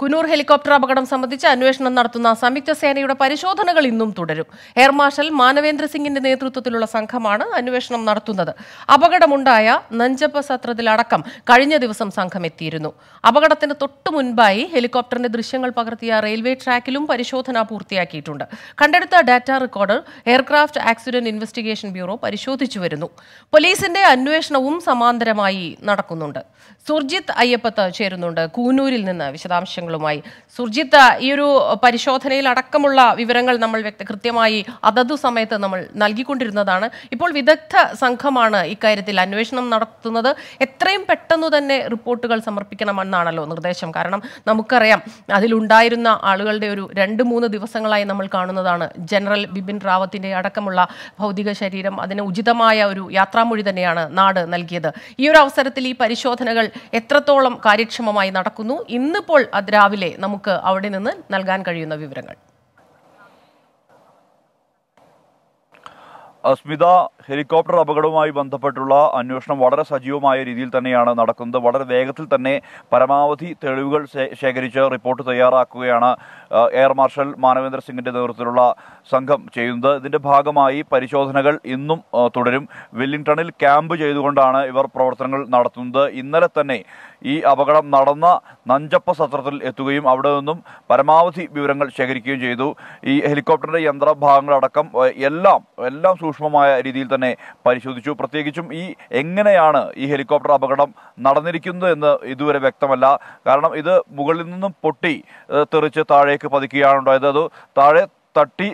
Coonoor helicopter അപകടം സംബന്ധിച്ച് അന്വേഷണം നടത്തുന്ന സംയുക്ത സേനയുടെ പരിശോധനകൾ ഇന്നും തുടരും എയർ മാർഷൽ മാനവേന്ദ്ര സിംഗിന്റെ നേതൃത്വത്തിലുള്ള സംഘമാണ് അന്വേഷണം നടത്തുന്നത് അപകടമുണ്ടായ നഞ്ചപ്പ സത്രത്തിലടക്കം കഴിഞ്ഞ ദിവസം സംഘം എത്തിയിരുന്നു അപകടത്തിന് തൊട്ടു മുൻപായി ഹെലികോപ്റ്ററിന്റെ ദൃശ്യങ്ങൾ പകർത്തിയ റെയിൽവേ ട്രാക്കിലും പരിശോധന പൂർത്തിയാക്കിയിട്ടുണ്ട് കണ്ടെടുത്ത data recorder aircraft accident investigation bureau പരിശോധിച്ചു വരുന്നു പോലീസിന്റെ അന്വേഷണവും സമാന്തരമായി നടക്കുന്നുണ്ട് സുർജിത് അയ്യപ്പത്ത് ചേരുന്നുണ്ട് കൂനൂരിൽ നിന്ന് വിശദാംശങ്ങൾ വിശദാംശങ്ങളുമായി സുർജിത്ത് ഈ ഒരു പരിശോധനയിൽ അടക്കമുള്ള വിവരങ്ങൾ നമ്മൾ വ്യക്ത കൃത്യമായി അതതു സമയത്ത് നമ്മൾ നൽകിക്കൊണ്ടിരുന്നതാണ് ഇപ്പോൾ വിദഗ്ധ സംഘമാണ് ഇക്കാര്യത്തിൽ അന്വേഷണം നടത്തുന്നത് എത്രയും പെട്ടെന്ന് തന്നെ റിപ്പോർട്ടുകൾ സമർപ്പിക്കണമെന്നാണല്ലോ നിർദ്ദേശം കാരണം നമുക്കറിയാം അതിലുണ്ടായിരുന്ന ആളുകളുടെ ഒരു രണ്ട് മൂന്ന് ദിവസങ്ങളായി നമ്മൾ കാണുന്നതാണ് ജനറൽ ബിപിൻ റാവത്തിൻ്റെ അടക്കമുള്ള ഭൗതിക ശരീരം അതിന് ഉചിതമായ ഒരു യാത്രാമൊഴി തന്നെയാണ് നാട് നൽകിയത് ഈ ഒരു അവസരത്തിൽ ഈ പരിശോധനകൾ എത്രത്തോളം കാര്യക്ഷമമായി നടക്കുന്നു ഇന്നിപ്പോൾ അതിന് രാവിലെ നമുക്ക് അവിടെ നിന്ന് നൽകാൻ കഴിയുന്ന വിവരങ്ങൾ അസ്മിത ഹെലികോപ്റ്റർ അപകടവുമായി ബന്ധപ്പെട്ടുള്ള അന്വേഷണം വളരെ സജീവമായ രീതിയിൽ തന്നെയാണ് നടക്കുന്നത് വളരെ വേഗത്തിൽ തന്നെ പരമാവധി തെളിവുകൾ ശേഖരിച്ച് റിപ്പോർട്ട് തയ്യാറാക്കുകയാണ് എയർ മാർഷൽ മാനവേന്ദ്ര സിംഗിന്റെ നേതൃത്വത്തിലുള്ള സംഘം ചെയ്യുന്നത് ഇതിന്റെ ഭാഗമായി പരിശോധനകൾ ഇന്നും തുടരും വെല്ലിംഗ്ടണിൽ ക്യാമ്പ് ചെയ്തുകൊണ്ടാണ് ഇവർ പ്രവർത്തനങ്ങൾ നടത്തുന്നത് ഇന്നലെ തന്നെ ഈ അപകടം നടന്ന നഞ്ചപ്പ സത്രത്തിൽ എത്തുകയും അവിടെ നിന്നും പരമാവധി വിവരങ്ങൾ ശേഖരിക്കുകയും ചെയ്തു ഈ ഹെലികോപ്റ്ററിന്റെ യന്ത്രഭാഗങ്ങളടക്കം എല്ലാം എല്ലാം സൂക്ഷ്മമായ രീതിയിൽ തന്നെ പരിശോധിച്ചു പ്രത്യേകിച്ചും ഈ എങ്ങനെയാണ് ഈ ഹെലികോപ്റ്റർ അപകടം നടന്നിരിക്കുന്നത് എന്ന് ഇതുവരെ വ്യക്തമല്ല കാരണം ഇത് മുകളിൽ നിന്നും പൊട്ടി തെറിച്ച് താഴേക്ക് പതിക്കുകയാണ് ഉണ്ടായത് അത് താഴെ തട്ടി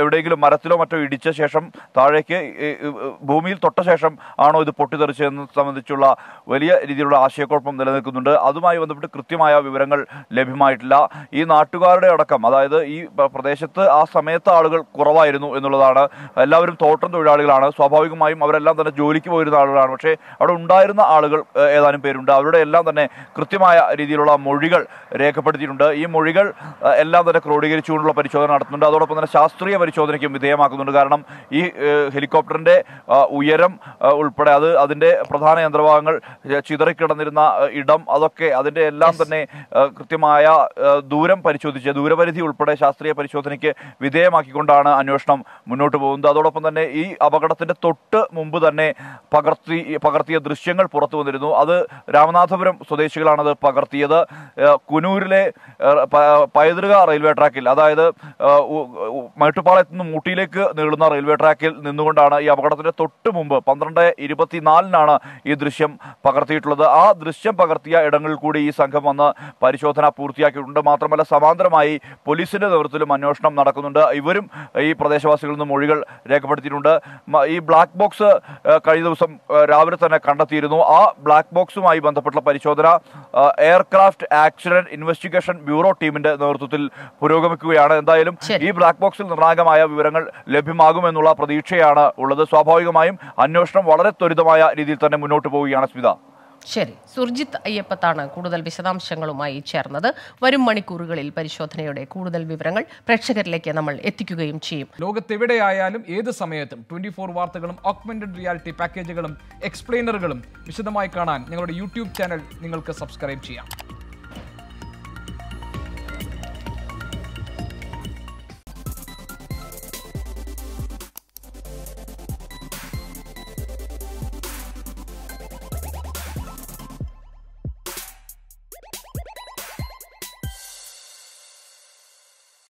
എവിടെയെങ്കിലും മരത്തിലോ മറ്റോ ഇടിച്ച ശേഷം താഴേക്ക് ഭൂമിയിൽ തൊട്ട ശേഷം ആണോ ഇത് പൊട്ടിത്തെറിച്ചതെന്ന് സംബന്ധിച്ചുള്ള വലിയ രീതിയിലുള്ള ആശയക്കുഴപ്പം നിലനിൽക്കുന്നുണ്ട് അതുമായി ബന്ധപ്പെട്ട് കൃത്യമായ വിവരങ്ങൾ ലഭ്യമായിട്ടില്ല ഈ നാട്ടുകാരുടെ അടക്കം അതായത് ഈ പ്രദേശത്ത് ആ സമയത്ത് ആളുകൾ കുറവായിരുന്നു എന്നുള്ളതാണ് എല്ലാവരും തോട്ടം തൊഴിലാളികളാണ് സ്വാഭാവികമായും അവരെല്ലാം തന്നെ ജോലിക്ക് പോയിരുന്ന ആളുകളാണ് പക്ഷേ അവിടെ ഉണ്ടായിരുന്ന ആളുകൾ ഏതാനും പേരുണ്ട് അവരുടെ എല്ലാം തന്നെ കൃത്യമായ രീതിയിലുള്ള മൊഴികൾ രേഖപ്പെടുത്തിയിട്ടുണ്ട് ഈ മൊഴികൾ എല്ലാം തന്നെ ക്രോഡീകരിച്ചുകൊണ്ടുള്ള പരിശോധന നടത്തുന്നുണ്ട് അതോടൊപ്പം തന്നെ ശാസ്ത്രീയ പരിശോധനയ്ക്കും വിധേയമാക്കുന്നുണ്ട് കാരണം ഈ ഹെലികോപ്റ്ററിൻ്റെ ഉയരം ഉൾപ്പെടെ അത് അതിൻ്റെ പ്രധാന യന്ത്രഭാഗങ്ങൾ ചിതറിക്കിടന്നിരുന്ന ഇടം അതൊക്കെ അതിൻ്റെ എല്ലാം തന്നെ കൃത്യമായ ദൂരം പരിശോധിച്ച് ദൂരപരിധി ഉൾപ്പെടെ ശാസ്ത്രീയ പരിശോധനയ്ക്ക് വിധേയമാക്കിക്കൊണ്ടാണ് അന്വേഷണം മുന്നോട്ട് പോകുന്നത് അതോടൊപ്പം തന്നെ ഈ അപകടത്തിൻ്റെ തൊട്ട് മുമ്പ് തന്നെ പകർത്തി പകർത്തിയ ദൃശ്യങ്ങൾ പുറത്തു വന്നിരുന്നു അത് രാമനാഥപുരം സ്വദേശികളാണത് പകർത്തിയത് കുനൂരിലെ പൈതൃക റെയിൽവേ ട്രാക്കിൽ അതായത് മേട്ടുപ്പാളയത്ത് നിന്ന് ഊട്ടിയിലേക്ക് നീളുന്ന റെയിൽവേ ട്രാക്കിൽ നിന്നുകൊണ്ടാണ് ഈ അപകടത്തിന്റെ തൊട്ട് മുമ്പ് പന്ത്രണ്ട് ഇരുപത്തിനാലിനാണ് ഈ ദൃശ്യം പകർത്തിയിട്ടുള്ളത് ആ ദൃശ്യം പകർത്തിയ ഇടങ്ങളിൽ കൂടി ഈ സംഘം വന്ന് പരിശോധന പൂർത്തിയാക്കിയിട്ടുണ്ട് മാത്രമല്ല സമാന്തരമായി പോലീസിന്റെ നേതൃത്വത്തിലും അന്വേഷണം നടക്കുന്നുണ്ട് ഇവരും ഈ പ്രദേശവാസികളിൽ നിന്ന് മൊഴികൾ രേഖപ്പെടുത്തിയിട്ടുണ്ട് ഈ ബ്ലാക്ക് ബോക്സ് കഴിഞ്ഞ ദിവസം രാവിലെ തന്നെ കണ്ടെത്തിയിരുന്നു ആ ബ്ലാക്ക് ബോക്സുമായി ബന്ധപ്പെട്ടുള്ള പരിശോധന എയർക്രാഫ്റ്റ് ആക്സിഡന്റ് ഇൻവെസ്റ്റിഗേഷൻ ബ്യൂറോ ടീമിന്റെ നേതൃത്വത്തിൽ പുരോഗമിക്കുകയാണ് എന്തായാലും ഈ ബ്ലാക്ക് ബോക്സിൽ നിർണായകമായ വിവരങ്ങൾ ലഭ്യമാകുമെന്നുള്ള പ്രതീക്ഷയാണ് ഉള്ളത് സ്വാഭാവികമായും അന്വേഷണം വളരെ ത്വരിതമായ രീതിയിൽ തന്നെ മുന്നോട്ട് പോവുകയാണ് സ്മിത ശരി സുർജിത് അയ്യപ്പത്താണ് കൂടുതൽ വിശദാംശങ്ങളുമായി ചേർന്നത് വരും മണിക്കൂറുകളിൽ പരിശോധനയുടെ കൂടുതൽ വിവരങ്ങൾ പ്രേക്ഷകരിലേക്ക് നമ്മൾ എത്തിക്കുകയും ചെയ്യും ലോകത്തെവിടെയായാലും ഏത് സമയത്തും ട്വന്റി ഫോർ വാർത്തകളും ഓഗ്മെന്റഡ് റിയാലിറ്റി പാക്കേജുകളും എക്സ്പ്ലെയിനറുകളും വിശദമായി കാണാൻ ഞങ്ങളുടെ യൂട്യൂബ് ചാനൽ നിങ്ങൾക്ക് സബ്സ്ക്രൈബ് ചെയ്യാം